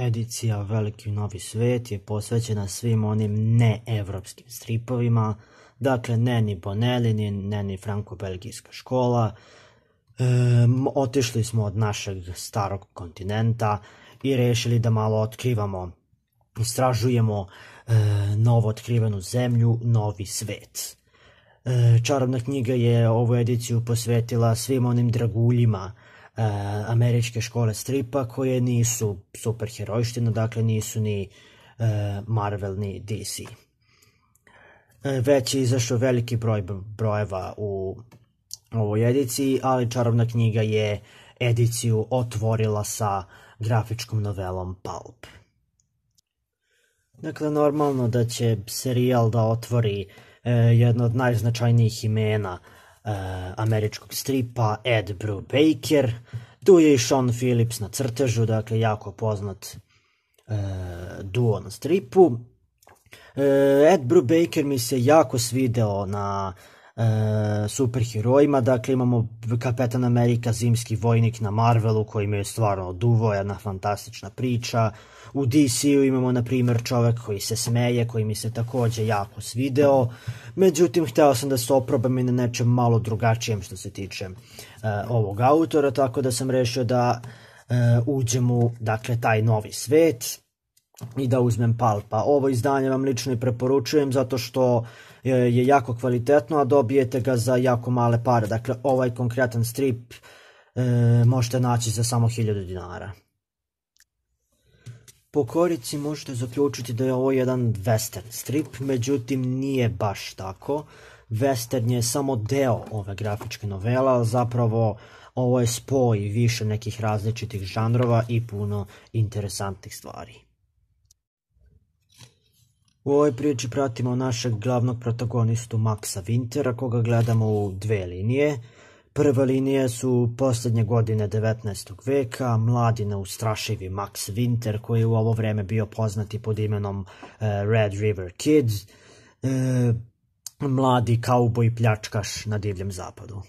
Edicija Veliki novi Svet je posvećena svim onim neevropskim stripovima, dakle ne ni Bonelli, ni, ne ni franko-belgijska škola. E, otišli smo od našeg starog kontinenta i rešili da malo otkrivamo, istražujemo e, novo otkrivenu zemlju, novi svet. E, čarobna knjiga je ovu ediciju posvetila svim onim draguljima, E, američke škole stripa koje nisu superherojština, dakle nisu ni e, Marvel ni DC. E, već je izašao veliki broj brojeva u ovoj ediciji, ali čarobna knjiga je ediciju otvorila sa grafičkom novelom Pulp. Dakle, normalno da će serijal da otvori jedno od najznačajnijih imena Eh, američkog stripa Ed Brubaker. Tu je i Sean Phillips na crtežu, dakle jako poznat eh, duo na stripu. Eh, Ed Brubaker mi se jako svideo na E, superherojima, dakle imamo Kapetan Amerika, Zimski vojnik na Marvelu koji je stvarno duvo jedna fantastična priča. U DC-u imamo na primjer čovjek koji se smeje, koji mi se također jako svideo. Međutim, htio sam da se oprobam i na nečem malo drugačijem što se tiče e, ovog autora, tako da sam rešio da e, uđem u dakle, taj novi svet i da uzmem palpa. Ovo izdanje vam lično i preporučujem zato što e, je jako kvalitetno, a dobijete ga za jako male pare. Dakle, ovaj konkretan strip e, možete naći za samo 1000 dinara. Po korici možete zaključiti da je ovo jedan western strip, međutim nije baš tako. Western je samo deo ove grafičke novela, zapravo ovo je spoj više nekih različitih žanrova i puno interesantnih stvari. U ovoj priči pratimo našeg glavnog protagonistu Maxa Wintera, koga gledamo u dve linije. Prva linije su posljednje godine 19. veka, mladi neustrašivi Max Winter koji je u ovo vrijeme bio poznati pod imenom e, Red River Kid, e, mladi kauboj pljačkaš na divljem zapadu.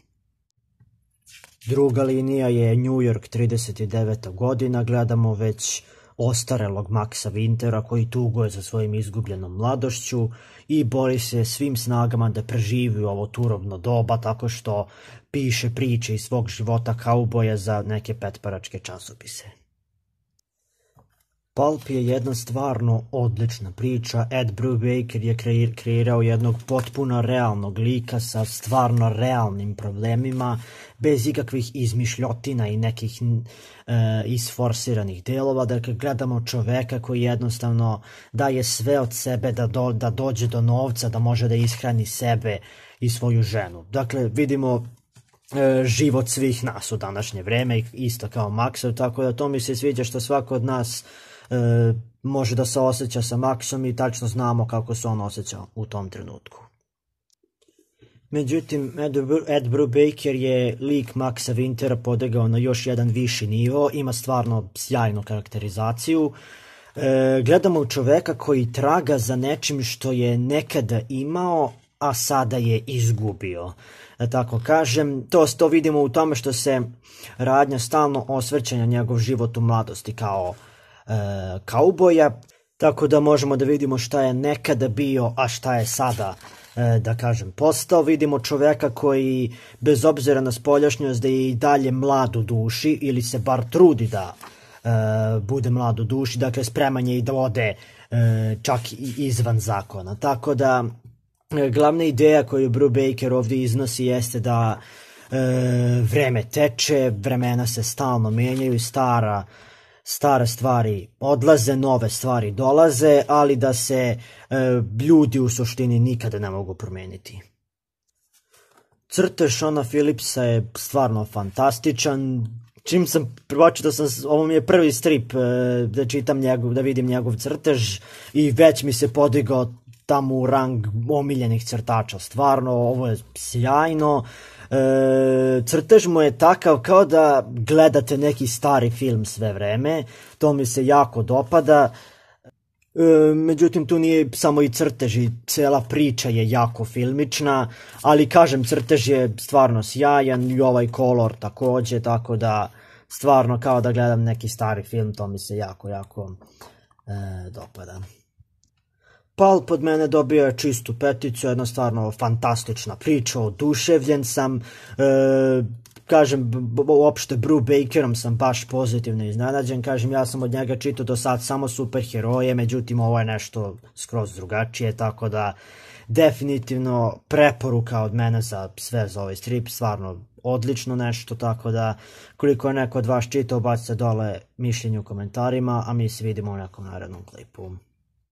Druga linija je New York 39. godina, gledamo već ostarelog Maxa Wintera koji tuguje za svojim izgubljenom mladošću i bori se svim snagama da preživi ovo turovno doba tako što piše priče iz svog života kauboja za neke petparačke časopise. Pulp je jedna stvarno odlična priča. Ed Brubaker je kreirao jednog potpuno realnog lika sa stvarno realnim problemima, bez ikakvih izmišljotina i nekih e, isforsiranih delova. Dakle, gledamo čoveka koji jednostavno daje sve od sebe da, da dođe do novca, da može da ishrani sebe i svoju ženu. Dakle, vidimo e, život svih nas u današnje vreme, isto kao Maxov, tako da to mi se sviđa što svako od nas E, može da se osjeća sa maksom i tačno znamo kako se on osjeća u tom trenutku. Međutim, Ed, Brubaker je lik Maxa Wintera podegao na još jedan viši nivo, ima stvarno sjajnu karakterizaciju. E, gledamo čoveka koji traga za nečim što je nekada imao, a sada je izgubio. Da e, tako kažem, to, to vidimo u tome što se radnja stalno osvrće na njegov život u mladosti kao E, kauboja, tako da možemo da vidimo šta je nekada bio, a šta je sada e, da kažem, postao. Vidimo čoveka koji, bez obzira na spoljašnjost, da je i dalje mlad u duši ili se bar trudi da e, bude mlad u duši, dakle spreman je i da ode čak i izvan zakona. Tako da, glavna ideja koju Brubaker ovdje iznosi jeste da vreme teče, vremena se stalno i stara stare stvari odlaze, nove stvari dolaze, ali da se e, ljudi u suštini nikada ne mogu promijeniti. Crte ona Philipsa je stvarno fantastičan. Čim sam da sam, ovo mi je prvi strip e, da čitam njegov, da vidim njegov crtež i već mi se podigao tamo u rang omiljenih crtača. Stvarno, ovo je sjajno. E, crtež mu je takav kao da gledate neki stari film sve vreme, to mi se jako dopada. E, međutim, tu nije samo i crtež i cela priča je jako filmična, ali kažem, crtež je stvarno sjajan i ovaj kolor takođe, tako da stvarno kao da gledam neki stari film, to mi se jako, jako e, dopada. Pal pod mene dobio je čistu peticu, jedna stvarno fantastična priča, oduševljen sam, e, kažem, uopšte Bru Bakerom sam baš pozitivno iznenađen, kažem, ja sam od njega čitao do sad samo super heroje, međutim ovo je nešto skroz drugačije, tako da definitivno preporuka od mene za sve za ovaj strip, stvarno odlično nešto, tako da koliko je neko od vas čitao, bacite dole mišljenje u komentarima, a mi se vidimo u nekom narednom klipu.